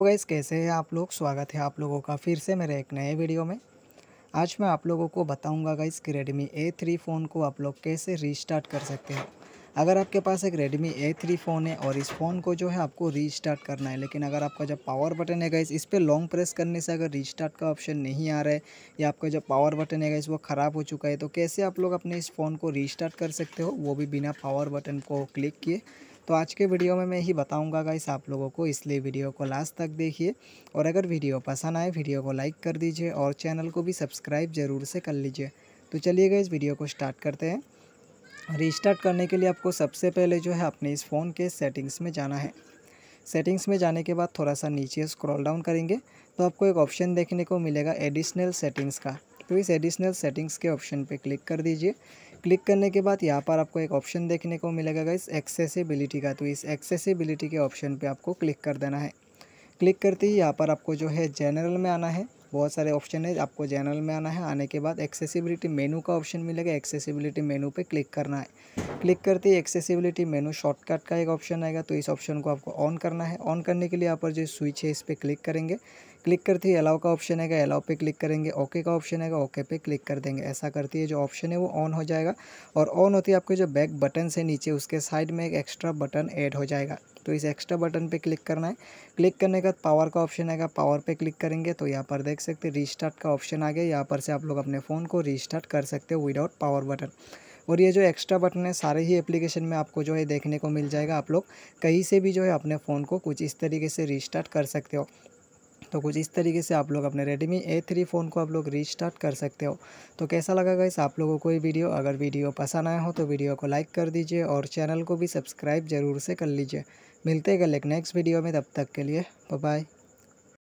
तो गाइस कैसे हैं आप लोग स्वागत है आप लोगों का फिर से मेरे एक नए वीडियो में आज मैं आप लोगों को बताऊंगा गाइस कि रेडमी ए थ्री फ़ोन को आप लोग कैसे रीस्टार्ट कर सकते हो अगर आपके पास एक रेडमी ए थ्री फ़ोन है और इस फ़ोन को जो है आपको रीस्टार्ट करना है लेकिन अगर आपका जब पावर बटन है गाइस इस पर लॉन्ग प्रेस करने से अगर रीस्टार्ट का ऑप्शन नहीं आ रहा है या आपका जब पावर बटन है गाइस वो ख़राब हो चुका है तो कैसे आप लोग अपने इस फ़ोन को रीस्टार्ट कर सकते हो वो भी बिना पावर बटन को क्लिक किए तो आज के वीडियो में मैं ही बताऊंगा गाइस आप लोगों को इसलिए वीडियो को लास्ट तक देखिए और अगर वीडियो पसंद आए वीडियो को लाइक कर दीजिए और चैनल को भी सब्सक्राइब ज़रूर से कर लीजिए तो चलिए इस वीडियो को स्टार्ट करते हैं रिस्टार्ट करने के लिए आपको सबसे पहले जो है अपने इस फ़ोन के सेटिंग्स में जाना है सेटिंग्स में जाने के बाद थोड़ा सा नीचे स्क्रॉल डाउन करेंगे तो आपको एक ऑप्शन देखने को मिलेगा एडिशनल सेटिंग्स का तो इस एडिशनल सेटिंग्स के ऑप्शन पे क्लिक कर दीजिए क्लिक करने के बाद यहाँ पर आपको एक ऑप्शन देखने को मिलेगा गाइस एक्सेसिबिलिटी का तो इस एक्सेसिबिलिटी के ऑप्शन पे आपको क्लिक कर देना है क्लिक करते ही यहाँ पर आपको जो है जनरल में आना है बहुत सारे ऑप्शन है आपको जनरल में आना है आने के बाद एक्सेसिबिलिटी मेनू का ऑप्शन मिलेगा एक्सेसिबिलिटी मेनू पे क्लिक करना है क्लिक करते ही एक्सेसिबिलिटी मेनू शॉर्टकट का एक ऑप्शन आएगा तो इस ऑप्शन को आपको ऑन करना है ऑन करने के लिए यहाँ पर जो स्विच है इस पर क्लिक करेंगे क्लिक करती है अलाउ का ऑप्शन है अलाउ पे क्लिक करेंगे ओके का ऑप्शन है ओके पे क्लिक कर देंगे ऐसा करती है जो ऑप्शन है वो ऑन हो जाएगा और ऑन होती है आपके जो बैक बटन से नीचे उसके साइड में एक एक्स्ट्रा बटन ऐड हो जाएगा तो इस एक्स्ट्रा बटन पे क्लिक करना है क्लिक करने का पावर का ऑप्शन आएगा पावर पे क्लिक करेंगे तो यहाँ पर देख सकते रीस्टार्ट का ऑप्शन आ गया यहाँ पर से आप लोग अपने फ़ोन को रीस्टार्ट कर सकते हो विदाउट पावर बटन और ये जो एक्स्ट्रा बटन है सारे ही एप्लीकेशन में आपको जो है देखने को मिल जाएगा आप लोग कहीं से भी जो है अपने फ़ोन को कुछ इस तरीके से रिस्टार्ट कर सकते हो तो कुछ इस तरीके से आप लोग अपने रेडमी ए थ्री फ़ोन को आप लोग रीस्टार्ट कर सकते हो तो कैसा लगा गाइस आप लोगों को ये वीडियो अगर वीडियो पसंद आया हो तो वीडियो को लाइक कर दीजिए और चैनल को भी सब्सक्राइब ज़रूर से कर लीजिए मिलते गए एक नेक्स्ट वीडियो में तब तक के लिए बाय